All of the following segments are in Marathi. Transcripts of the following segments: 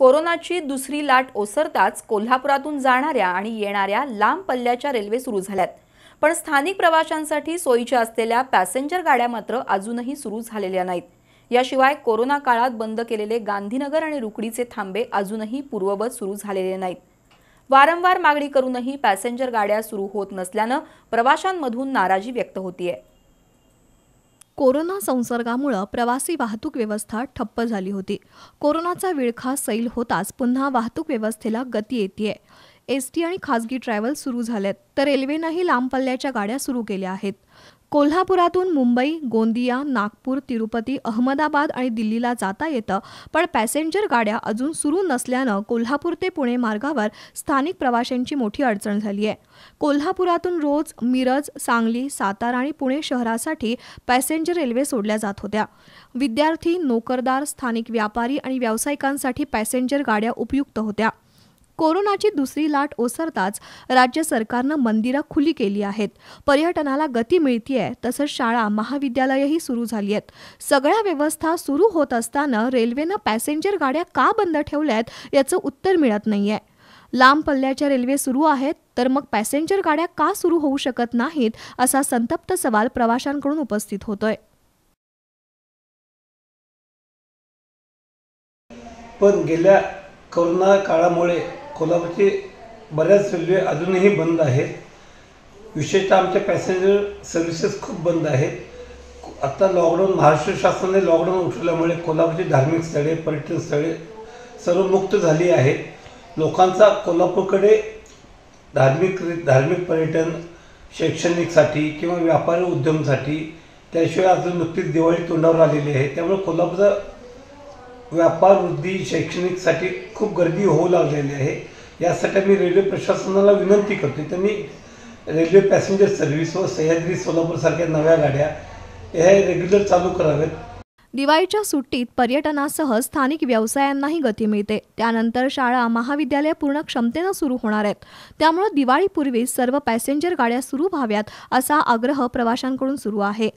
कोरोनाची दुसरी लाट ओसरताच कोल्हापुरातून जाणाऱ्या आणि येणाऱ्या लांब पल्ल्याच्या रेल्वे सुरू झाल्यात पण स्थानिक प्रवाशांसाठी सोयीच्या असलेल्या पॅसेंजर गाड्या मात्र अजूनही सुरू झालेल्या नाहीत याशिवाय कोरोना काळात बंद केलेले गांधीनगर आणि रुकडीचे थांबे अजूनही पूर्ववत सुरू झालेले नाहीत वारंवार मागणी करूनही पॅसेंजर गाड्या सुरू होत नसल्यानं प्रवाशांमधून नाराजी व्यक्त होतीये कोरोना संसर्गामुळं प्रवासी वाहतूक व्यवस्था ठप्प झाली होती कोरोनाचा विळखा सैल होताच पुन्हा वाहतूक व्यवस्थेला गती येते एस टी आणि खासगी ट्रॅव्हल सुरू झाल्यात तर रेल्वेनंही लांब पल्ल्याच्या गाड्या सुरू केल्या आहेत कोल्हापुरातून मुंबई गोंदिया नागपूर तिरुपती अहमदाबाद आणि दिल्लीला जाता येतं पण पॅसेंजर गाड्या अजून सुरू नसल्यानं कोल्हापूर ते पुणे मार्गावर स्थानिक प्रवाशांची मोठी अडचण झाली आहे कोल्हापुरातून रोज मिरज सांगली सातारा आणि पुणे शहरासाठी पॅसेंजर रेल्वे सोडल्या जात होत्या विद्यार्थी नोकरदार स्थानिक व्यापारी आणि व्यावसायिकांसाठी पॅसेंजर गाड्या उपयुक्त होत्या कोरोनाची दुसरी लाट ओसरताच राज्य सरकारनं मंदिरं खुली केली आहेत पर्यटनाला गती मिळतीये तसंच शाळा महाविद्यालयही सुरू झाली आहेत सगळ्या व्यवस्था सुरू होत असताना रेल्वेनं पॅसेंजर गाड्या का बंद ठेवल्यात याचं उत्तर मिळत नाहीये लांब पल्ल्याच्या रेल्वे सुरू आहेत तर मग पॅसेंजर गाड्या का सुरू होऊ शकत नाहीत असा संतप्त सवाल प्रवाशांकडून उपस्थित होतोय पण गेल्या कोरोना काळामुळे कोल्हापूरचे बऱ्याच रेल्वे अजूनही बंद आहेत विशेषतः आमच्या पॅसेंजर सर्व्हिसेस खूप बंद आहेत आत्ता लॉकडाऊन महाराष्ट्र शासनाने लॉकडाऊन उठवल्यामुळे कोल्हापूरची धार्मिक स्थळे पर्यटन स्थळे सर्व मुक्त झाली आहेत लोकांचा कोल्हापूरकडे धार्मिक धार्मिक पर्यटन शैक्षणिकसाठी किंवा व्यापारी उद्यमसाठी त्याशिवाय अजून नुकतीच दिवाळी तोंडावर आलेली आहे त्यामुळे कोल्हापूरचा व्यापार वृद्धी शैक्षणिकसाठी खूप गर्दी होऊ लागलेली आहे यासाठी मी रेल्वे प्रशासनाला विनंती करतो त्यांनी रेल्वे पॅसेंजर सर्व्हिस व सह्याद्री सोलापूरसारख्या नव्या गाड्या ह्या रेग्युलर चालू कराव्यात दिवाळीच्या सुट्टीत पर्यटनासह स्थानिक व्यवसायांनाही गती मिळते त्यानंतर शाळा महाविद्यालय पूर्ण क्षमतेनं सुरू होणार आहेत त्यामुळे दिवाळीपूर्वी सर्व पॅसेंजर गाड्या सुरू व्हाव्यात असा आग्रह प्रवाशांकडून सुरू आहे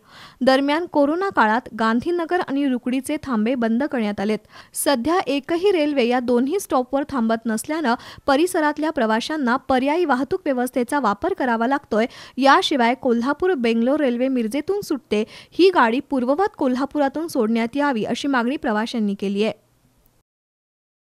दरम्यान कोरोना काळात गांधीनगर आणि रुकडीचे थांबे बंद करण्यात आलेत सध्या एकही रेल्वे या दोन्ही स्टॉपवर थांबत नसल्यानं परिसरातल्या प्रवाशांना पर्यायी वाहतूक व्यवस्थेचा वापर करावा लागतोय याशिवाय कोल्हापूर बेंगलोर रेल्वे मिरजेतून सुटते ही गाडी पूर्ववत कोल्हापुरातून सोडण्यात यावी अशी मागणी प्रवाशांनी केली आहे